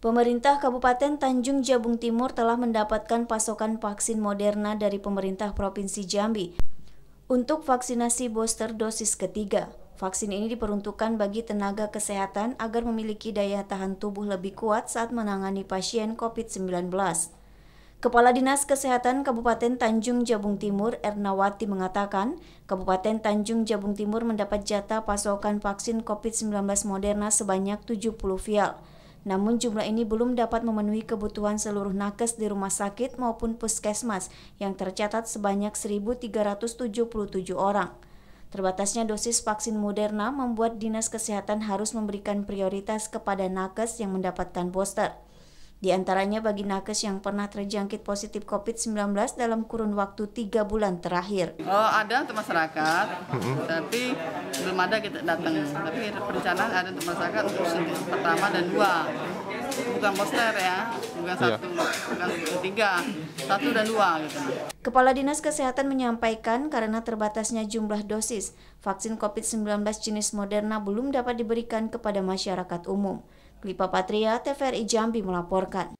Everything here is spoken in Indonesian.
Pemerintah Kabupaten Tanjung Jabung Timur telah mendapatkan pasokan vaksin Moderna dari pemerintah Provinsi Jambi untuk vaksinasi booster dosis ketiga. Vaksin ini diperuntukkan bagi tenaga kesehatan agar memiliki daya tahan tubuh lebih kuat saat menangani pasien COVID-19. Kepala Dinas Kesehatan Kabupaten Tanjung Jabung Timur, Ernawati, mengatakan Kabupaten Tanjung Jabung Timur mendapat jatah pasokan vaksin COVID-19 Moderna sebanyak 70 vial. Namun jumlah ini belum dapat memenuhi kebutuhan seluruh nakes di rumah sakit maupun puskesmas yang tercatat sebanyak 1.377 orang. Terbatasnya dosis vaksin Moderna membuat Dinas Kesehatan harus memberikan prioritas kepada nakes yang mendapatkan booster. Di antaranya bagi nakes yang pernah terjangkit positif COVID-19 dalam kurun waktu tiga bulan terakhir. Oh, ada untuk masyarakat, tapi belum ada kita datang. Tapi perencanaan ada untuk masyarakat untuk pertama dan dua. Bukan poster ya, bukan iya. satu, yeah. bukan tiga, satu dan dua gitu. Kepala Dinas Kesehatan menyampaikan karena terbatasnya jumlah dosis, vaksin COVID-19 jenis Moderna belum dapat diberikan kepada masyarakat umum. Klipa Patria, TVRI Jambi melaporkan.